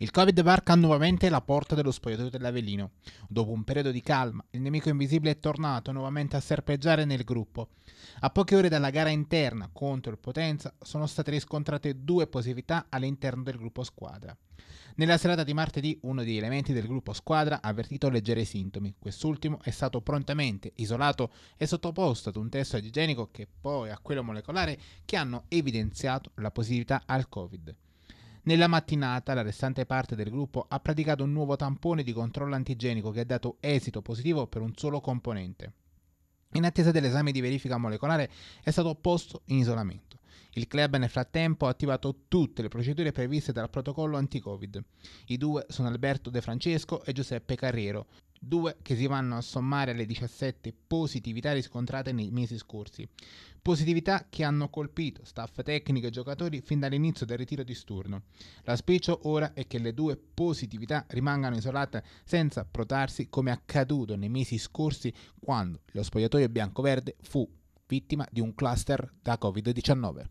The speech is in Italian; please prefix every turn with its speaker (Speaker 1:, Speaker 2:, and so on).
Speaker 1: Il Covid varca nuovamente la porta dello spogliatoio dell'Avellino. Dopo un periodo di calma, il nemico invisibile è tornato nuovamente a serpeggiare nel gruppo. A poche ore dalla gara interna contro il Potenza sono state riscontrate due positività all'interno del gruppo squadra. Nella serata di martedì uno degli elementi del gruppo squadra ha avvertito leggeri sintomi. Quest'ultimo è stato prontamente isolato e sottoposto ad un test igienico che poi a quello molecolare che hanno evidenziato la positività al Covid. Nella mattinata la restante parte del gruppo ha praticato un nuovo tampone di controllo antigenico che ha dato esito positivo per un solo componente. In attesa dell'esame di verifica molecolare è stato posto in isolamento. Il club nel frattempo ha attivato tutte le procedure previste dal protocollo anti-Covid. I due sono Alberto De Francesco e Giuseppe Carriero, due che si vanno a sommare alle 17 positività riscontrate nei mesi scorsi. Positività che hanno colpito staff tecnico e giocatori fin dall'inizio del ritiro di Sturno. L'auspicio ora è che le due positività rimangano isolate senza protarsi come accaduto nei mesi scorsi quando lo spogliatoio bianco-verde fu vittima di un cluster da Covid-19.